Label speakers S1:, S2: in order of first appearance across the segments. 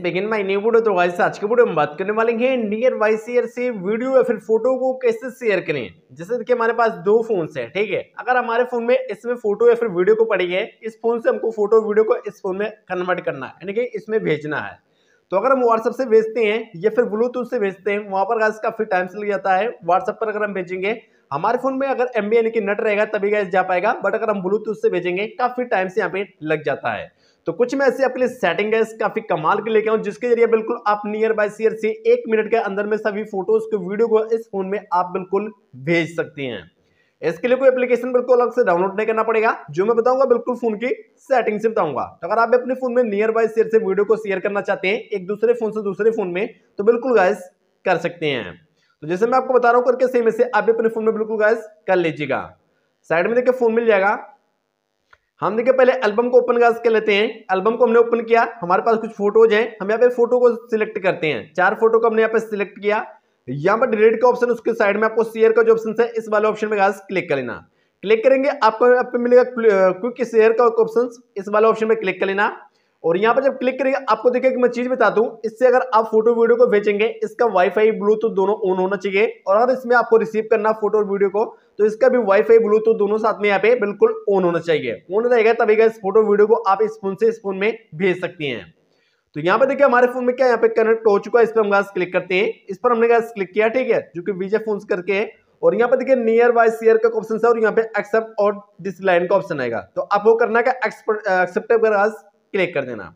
S1: begin my new video तो guys आज के वीडियो में बात करने वाले हैं नियर वाइस ईयर से वीडियो या फिर फोटो को कैसे शेयर करें जैसे देखिए हमारे पास दो फोन है ठीक है अगर हमारे फोन में इसमें फोटो या फिर वीडियो को पड़ी है इस फोन से हमको फोटो वीडियो को इस फोन में कन्वर्ट करना है यानी कि इसमें भेजना है तो अगर हम व्हाट्सअप से भेजते हैं या फिर ब्लूटूथ से भेजते हैं वहाँ पर गाइस काफ़ी टाइम से लग जाता है व्हाट्सअप पर अगर हम भेजेंगे हमारे फोन में अगर एम बी यानी कि नेट रहेगा तभी गैस जा पाएगा बट अगर हम ब्लूटूथ से भेजेंगे काफ़ी टाइम से यहाँ पे लग जाता है तो कुछ मैं ऐसे आपके लिए सेटिंग है काफी कमाल के लेके आऊँ जिसके जरिए बिल्कुल आप नियर बाय सीयर से एक मिनट के अंदर में सभी फोटोज को वीडियो को इस फोन में आप बिल्कुल भेज सकती हैं इसके लिए कोई एप्लीकेशन बिल्कुल अलग से डाउनलोड नहीं करना पड़ेगा जो मैं बताऊंगा बिल्कुल फोन की सेटिंग से बताऊंगा तो अगर आप अपने फोन में नियर बाय शेयर से वीडियो को शेयर करना चाहते हैं एक दूसरे फोन से दूसरे फोन में तो बिल्कुल गैस कर सकते हैं तो जैसे मैं आपको बता रहा हूँ करके सेम से आप अपने फोन में बिल्कुल गैस कर लीजिएगा साइड में देखिए फोन मिल जाएगा हम देखिए पहले एल्बम को ओपन कर लेते हैं एल्बम को हमने ओपन किया हमारे पास कुछ फोटोज हैं हम यहाँ पे फोटो को सिलेक्ट करते हैं चार फोटो को हमने यहाँ पे सिलेक्ट किया यहाँ पर डिलीट का ऑप्शन उसके साइड में आपको शेयर का जो ऑप्शन है इस वाले ऑप्शन में गाज क्लिक कर लेना क्लिक करेंगे आपको यहाँ पे मिलेगा क्विक शेयर का ऑप्शन इस वाले ऑप्शन में क्लिक कर लेना और यहाँ पर जब क्लिक करेंगे आपको देखिए मैं चीज बता दूं इससे अगर आप फोटो वीडियो को भेजेंगे इसका वाईफाई ब्लूटूथ दोनों ऑन होना चाहिए और अगर इसमें आपको रिसीव करना फोटो और वीडियो को तो इसका भी वाईफाई ब्लूटूथ दोनों साथ में यहाँ पे बिल्कुल ऑन होना चाहिए ऑन रहेगा तभी इस फोटो वीडियो को आप इस फोन से इस फोन में भेज सकती है तो यहाँ पे देखिए हमारे फोन में क्या यहाँ पे कनेक्ट हो चुका है इस पर हम गैस क्लिक करते हैं इस पर हमने गैस क्लिक किया ठीक है जो कि विजय फोन करके और यहाँ पे देखिए नियर बाय सीयर का ऑप्शन है और यहाँ पे एक्सेप्ट और डिसलाइन का ऑप्शन आएगा तो आपको करना क्या एक्सेप्ट एक्सेप्ट क्लिक कर देना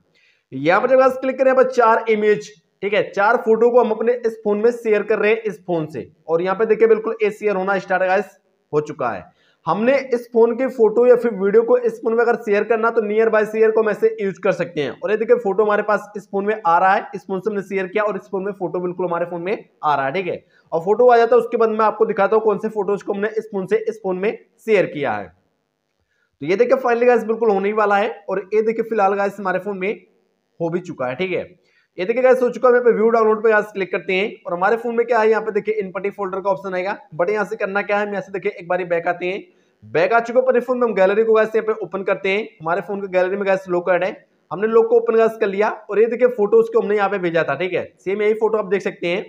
S1: यहां पर जब आप क्लिक करें पर चार इमेज ठीक है चार फोटो को हम अपने इस फोन में शेयर कर रहे हैं इस फोन से और यहाँ पे देखिए बिल्कुल ए शेयर होना स्टार्ट हो चुका है हमने इस फोन की फोटो या फिर वीडियो को इस फोन में अगर शेयर करना तो नियर बाय शेयर को हम यूज कर सकते हैं और ये देखिए फोटो हमारे पास इस फोन में आ रहा है इस फोन से हमने शेयर किया और इस फोन में फोटो बिल्कुल हमारे फोन में आ रहा है ठीक है और फोटो आ जाता है उसके बाद मैं आपको दिखाता हूँ कौन से फोटोज को हमने इस फोन से इस फोन में शेयर किया है तो ये देखिए फाइनली गैस बिल्कुल होने ही वाला है और ये देखिए फिलहाल गैस हमारे फोन में हो भी चुका है ठीक है ये देखिए गैस हो चुका है पे व्यू डाउनलोड पे गैस क्लिक करते हैं और हमारे फोन में क्या है यहाँ पे देखिए इनपटी फोल्डर का ऑप्शन आएगा बट यहाँ से करना क्या है हम यहाँ से देखिए एक बार बैक आते हैं बैक आ चुके अपने फोन में हम गैलरी को गैस यहाँ पे ओपन करते हैं हमारे फोन के गैलरी में गैस लोक ऐड है हमने लोग को ओपन गैस कर लिया और ये देखिए फोटो उसको हमने यहाँ पे भेजा था ठीक है सेम यही फोटो आप देख सकते हैं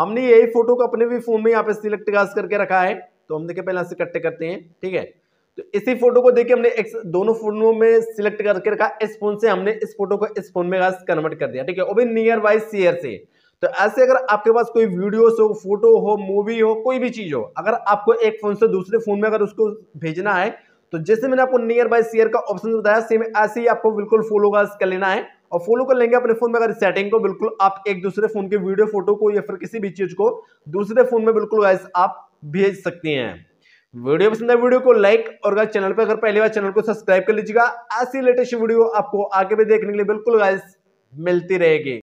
S1: हमने यही फोटो को अपने भी फोन में यहाँ पे सिलेक्ट गैस करके रखा है तो हम देखिए पहले यहाँ से इकट्ठे करते हैं ठीक है तो इसी फोटो को देखिए हमने एक, दोनों फोनो में सिलेक्ट करके रखा इस फोन से हमने इस फोटो को इस फोन में कन्वर्ट कर दिया ठीक है वो भी नियर बाई सीयर से तो ऐसे अगर आपके पास कोई वीडियो हो फोटो हो मूवी हो कोई भी चीज़ हो अगर आपको एक फोन से दूसरे फोन में अगर उसको भेजना है तो जैसे मैंने आपको नियर बाय शेयर का ऑप्शन बताया सेम ऐसे ही आपको बिल्कुल फॉलो कर लेना है और फॉलो कर लेंगे अपने फोन में अगर सेटिंग को बिल्कुल आप एक दूसरे फोन के वीडियो फोटो को या फिर किसी भी चीज को दूसरे फोन में बिल्कुल आप भेज सकते हैं वीडियो पसंद है वीडियो को लाइक और अगर चैनल पर अगर पहली बार चैनल को सब्सक्राइब कर लीजिएगा ऐसी लेटेस्ट वीडियो आपको आगे भी देखने के लिए बिल्कुल गाइस मिलती रहेगी